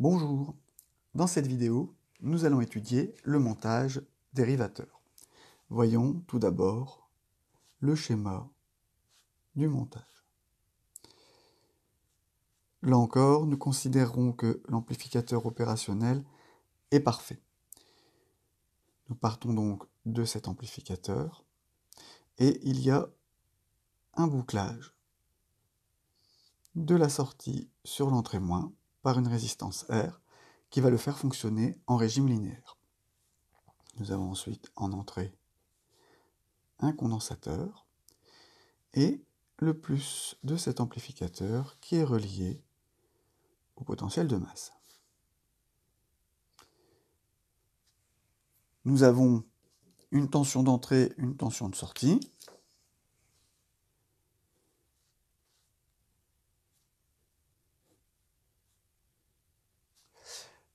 Bonjour, dans cette vidéo, nous allons étudier le montage dérivateur. Voyons tout d'abord le schéma du montage. Là encore, nous considérons que l'amplificateur opérationnel est parfait. Nous partons donc de cet amplificateur et il y a un bouclage de la sortie sur l'entrée moins par une résistance R qui va le faire fonctionner en régime linéaire. Nous avons ensuite en entrée un condensateur et le plus de cet amplificateur qui est relié au potentiel de masse. Nous avons une tension d'entrée, une tension de sortie.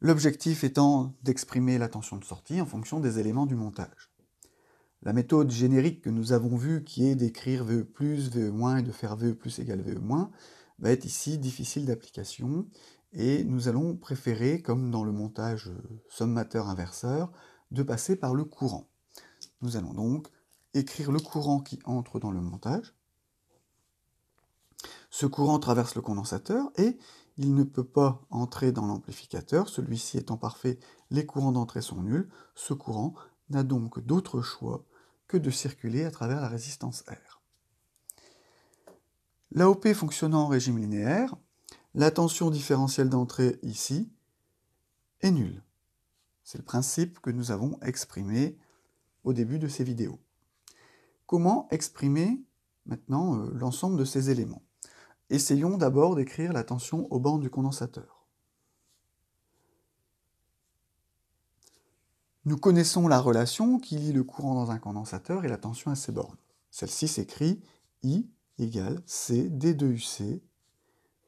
l'objectif étant d'exprimer la tension de sortie en fonction des éléments du montage. La méthode générique que nous avons vue, qui est d'écrire VE+, VE- et de faire VE+, égale VE-, va être ici difficile d'application, et nous allons préférer, comme dans le montage sommateur-inverseur, de passer par le courant. Nous allons donc écrire le courant qui entre dans le montage. Ce courant traverse le condensateur et il ne peut pas entrer dans l'amplificateur, celui-ci étant parfait, les courants d'entrée sont nuls, ce courant n'a donc d'autre choix que de circuler à travers la résistance R. L'AOP fonctionnant en régime linéaire, la tension différentielle d'entrée ici est nulle. C'est le principe que nous avons exprimé au début de ces vidéos. Comment exprimer maintenant euh, l'ensemble de ces éléments Essayons d'abord d'écrire la tension aux bornes du condensateur. Nous connaissons la relation qui lie le courant dans un condensateur et la tension à ses bornes. Celle-ci s'écrit I égale C D2UC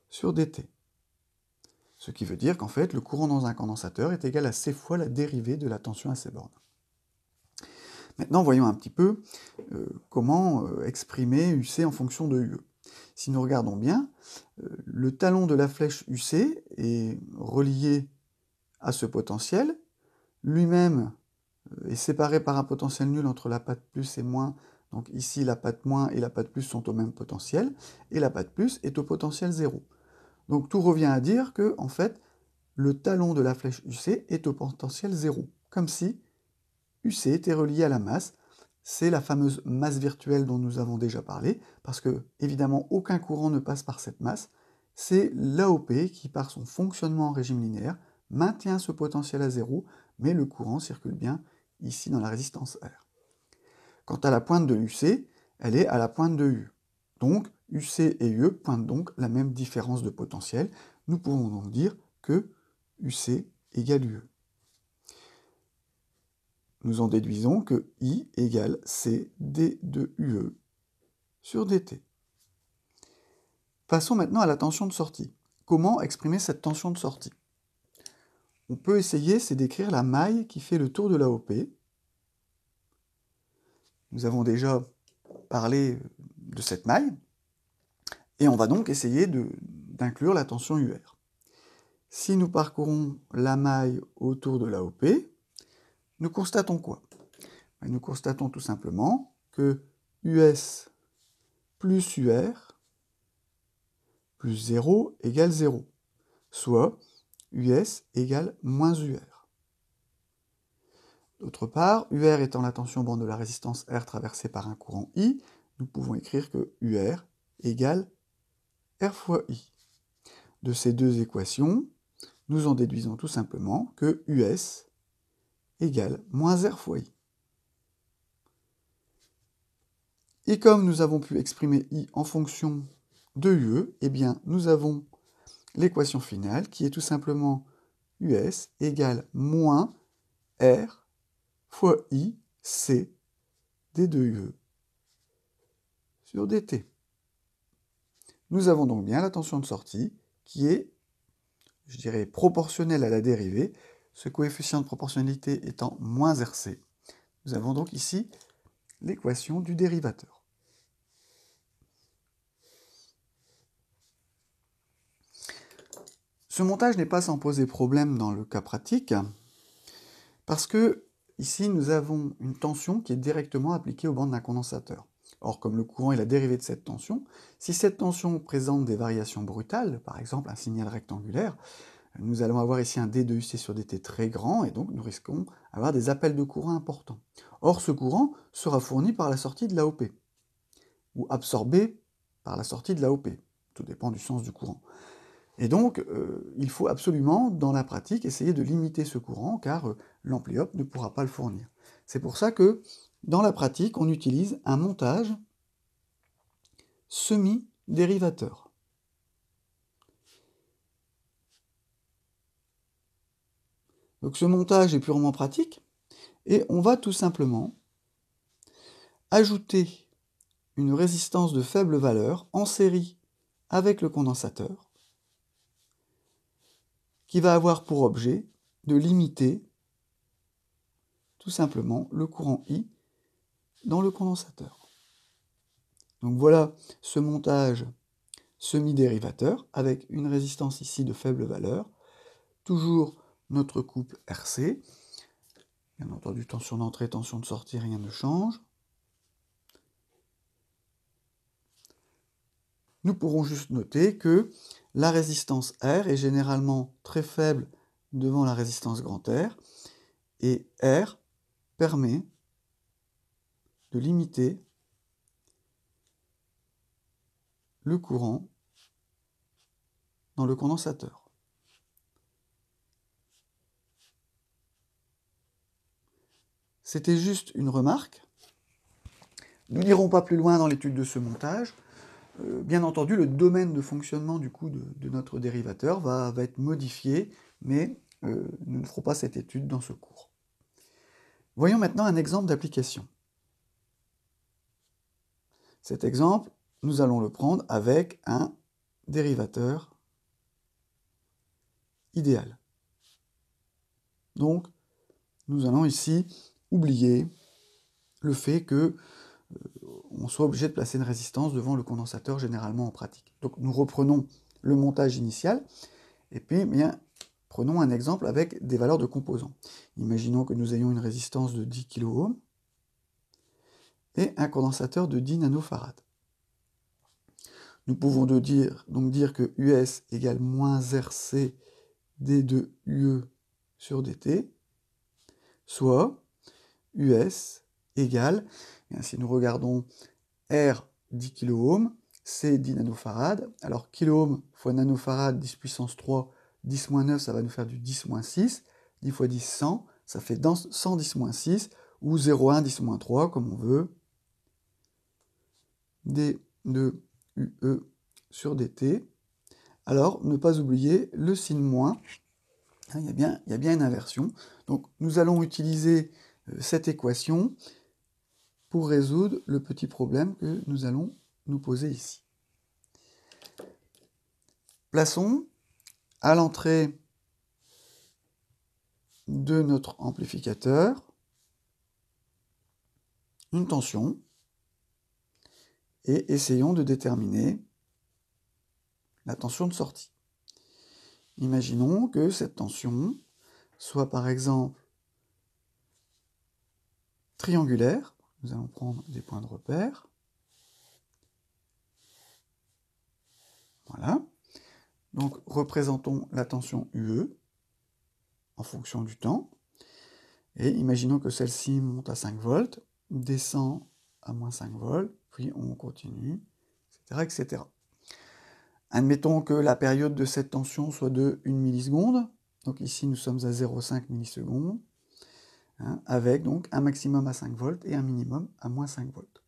sur dt. Ce qui veut dire qu'en fait, le courant dans un condensateur est égal à C fois la dérivée de la tension à ses bornes. Maintenant, voyons un petit peu euh, comment euh, exprimer UC en fonction de UE. Si nous regardons bien, euh, le talon de la flèche UC est relié à ce potentiel, lui-même euh, est séparé par un potentiel nul entre la patte plus et moins, donc ici la patte moins et la patte plus sont au même potentiel, et la patte plus est au potentiel 0. Donc tout revient à dire que, en fait, le talon de la flèche UC est au potentiel 0, comme si UC était relié à la masse, c'est la fameuse masse virtuelle dont nous avons déjà parlé, parce que évidemment aucun courant ne passe par cette masse. C'est l'AOP qui, par son fonctionnement en régime linéaire, maintient ce potentiel à zéro, mais le courant circule bien ici dans la résistance R. Quant à la pointe de UC, elle est à la pointe de U. Donc UC et UE pointent donc la même différence de potentiel. Nous pouvons donc dire que UC égale UE. Nous en déduisons que I égale C D de UE sur DT. Passons maintenant à la tension de sortie. Comment exprimer cette tension de sortie On peut essayer, c'est d'écrire la maille qui fait le tour de l'AOP. Nous avons déjà parlé de cette maille, et on va donc essayer d'inclure la tension UR. Si nous parcourons la maille autour de l'AOP, nous constatons quoi ben, Nous constatons tout simplement que US plus UR plus 0 égale 0, soit US égale moins UR. D'autre part, UR étant la tension bande de la résistance R traversée par un courant I, nous pouvons écrire que UR égale R fois I. De ces deux équations, nous en déduisons tout simplement que US égale moins R fois I. Et comme nous avons pu exprimer I en fonction de UE, eh bien, nous avons l'équation finale qui est tout simplement US égale moins R fois I C des 2 UE sur dt. Nous avons donc bien la tension de sortie qui est, je dirais, proportionnelle à la dérivée, ce coefficient de proportionnalité étant moins RC. Nous avons donc ici l'équation du dérivateur. Ce montage n'est pas sans poser problème dans le cas pratique, parce que ici nous avons une tension qui est directement appliquée aux bandes d'un condensateur. Or, comme le courant est la dérivée de cette tension, si cette tension présente des variations brutales, par exemple un signal rectangulaire, nous allons avoir ici un D2 UC sur DT très grand et donc nous risquons d'avoir des appels de courant importants. Or, ce courant sera fourni par la sortie de l'AOP ou absorbé par la sortie de l'AOP. Tout dépend du sens du courant. Et donc, euh, il faut absolument, dans la pratique, essayer de limiter ce courant car euh, ne pourra pas le fournir. C'est pour ça que, dans la pratique, on utilise un montage semi-dérivateur. Donc ce montage est purement pratique et on va tout simplement ajouter une résistance de faible valeur en série avec le condensateur qui va avoir pour objet de limiter tout simplement le courant I dans le condensateur. Donc voilà ce montage semi-dérivateur avec une résistance ici de faible valeur, toujours notre coupe RC. Bien entendu, tension d'entrée, tension de sortie, rien ne change. Nous pourrons juste noter que la résistance R est généralement très faible devant la résistance grand R, et R permet de limiter le courant dans le condensateur. C'était juste une remarque. Nous n'irons pas plus loin dans l'étude de ce montage. Euh, bien entendu, le domaine de fonctionnement du coup de, notre dérivateur va, va, être modifié, mais euh, nous ne ferons pas cette étude dans ce cours. Voyons maintenant un exemple d'application. Cet exemple, nous allons le prendre avec un dérivateur idéal. Donc, nous allons ici oublier le fait que euh, on soit obligé de placer une résistance devant le condensateur généralement en pratique. Donc nous reprenons le montage initial et puis eh bien, prenons un exemple avec des valeurs de composants. Imaginons que nous ayons une résistance de 10 kOhm et un condensateur de 10 nanofarad. Nous pouvons dire, donc dire que US égale moins RC D 2 UE sur DT, soit US égale, eh si nous regardons R 10 kOhm, C 10 nanofarades. Alors kOhm fois nanofarad 10 puissance 3, 10 moins 9, ça va nous faire du 10 moins 6. 10 fois 10, 100, ça fait 110 moins 6 ou 0,1 10 moins 3 comme on veut. D2 UE sur DT. Alors, ne pas oublier le signe moins. Hein, il y a bien une inversion. Donc, nous allons utiliser cette équation pour résoudre le petit problème que nous allons nous poser ici. Plaçons à l'entrée de notre amplificateur une tension et essayons de déterminer la tension de sortie. Imaginons que cette tension soit par exemple triangulaire. Nous allons prendre des points de repère. Voilà. Donc représentons la tension UE en fonction du temps. Et imaginons que celle-ci monte à 5 volts, descend à moins 5 volts, puis on continue, etc., etc. Admettons que la période de cette tension soit de 1 milliseconde. Donc ici, nous sommes à 0,5 millisecondes. Hein, avec donc un maximum à 5 volts et un minimum à moins 5 volts.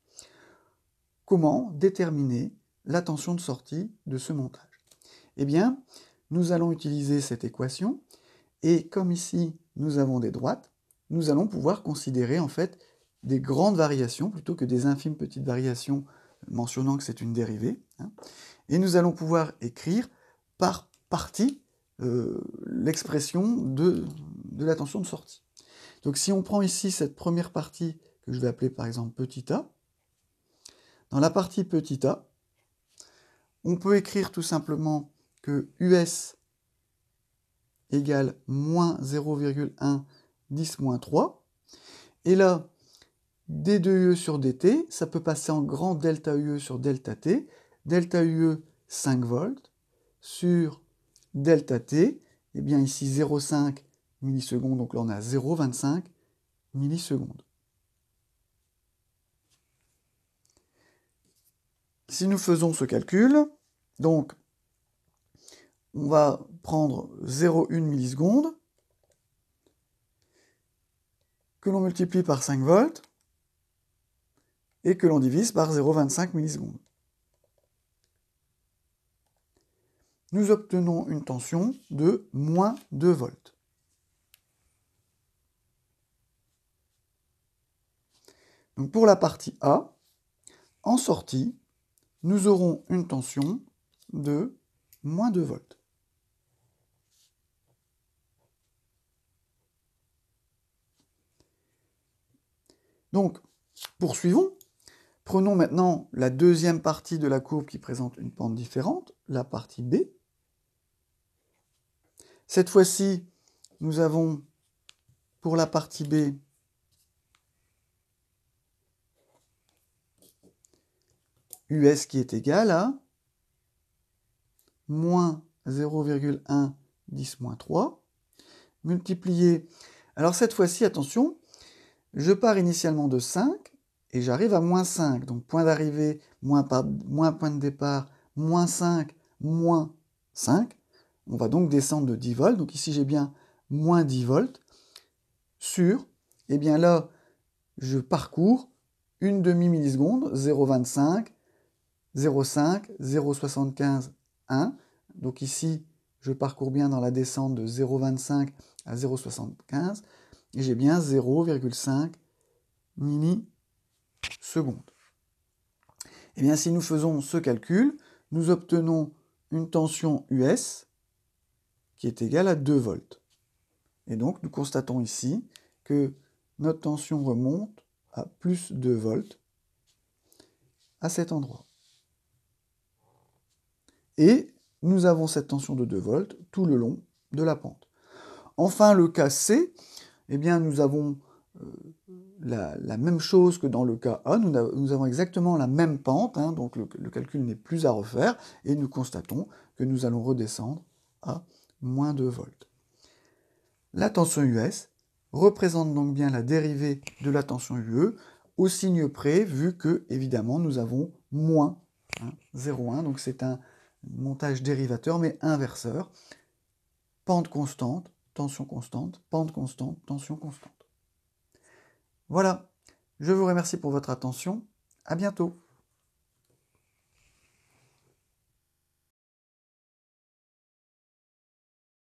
Comment déterminer la tension de sortie de ce montage Eh bien, nous allons utiliser cette équation, et comme ici nous avons des droites, nous allons pouvoir considérer en fait des grandes variations plutôt que des infimes petites variations mentionnant que c'est une dérivée. Hein, et nous allons pouvoir écrire par partie euh, l'expression de, de la tension de sortie. Donc si on prend ici cette première partie que je vais appeler par exemple petit a, dans la partie petit a, on peut écrire tout simplement que US égale moins 0,1 10 moins 3. Et là, d 2 e sur DT, ça peut passer en grand delta UE sur delta T. Delta UE 5 volts sur delta T, et eh bien ici 0,5 donc là, on a 0,25 millisecondes. Si nous faisons ce calcul, donc on va prendre 0,1 milliseconde que l'on multiplie par 5 volts et que l'on divise par 0,25 millisecondes. Nous obtenons une tension de moins 2 volts. pour la partie A, en sortie, nous aurons une tension de moins 2 volts. Donc, poursuivons. Prenons maintenant la deuxième partie de la courbe qui présente une pente différente, la partie B. Cette fois-ci, nous avons pour la partie B US qui est égal à moins 0,1 10 moins 3, multiplié. Alors cette fois-ci, attention, je pars initialement de 5 et j'arrive à moins 5. Donc point d'arrivée, moins, point de départ, moins 5, moins 5. On va donc descendre de 10 volts. Donc ici, j'ai bien moins 10 volts sur, et eh bien là, je parcours une demi-milliseconde, 0,25, 0,5, 0,75, 1. Donc ici, je parcours bien dans la descente de 0,25 à 0,75 et j'ai bien 0,5 millisecondes. Et eh bien, si nous faisons ce calcul, nous obtenons une tension US qui est égale à 2 volts. Et donc, nous constatons ici que notre tension remonte à plus 2 volts à cet endroit et nous avons cette tension de 2 volts tout le long de la pente. Enfin, le cas C, eh bien, nous avons euh, la, même chose que dans le cas A, nous, avons exactement la même pente, hein, donc le, calcul n'est plus à refaire, et nous constatons que nous allons redescendre à moins 2 volts. La tension US représente donc bien la dérivée de la tension UE au signe près, vu que, évidemment, nous avons moins 0,1, hein, donc c'est un montage dérivateur, mais inverseur. Pente constante, tension constante, pente constante, tension constante. Voilà, je vous remercie pour votre attention. À bientôt.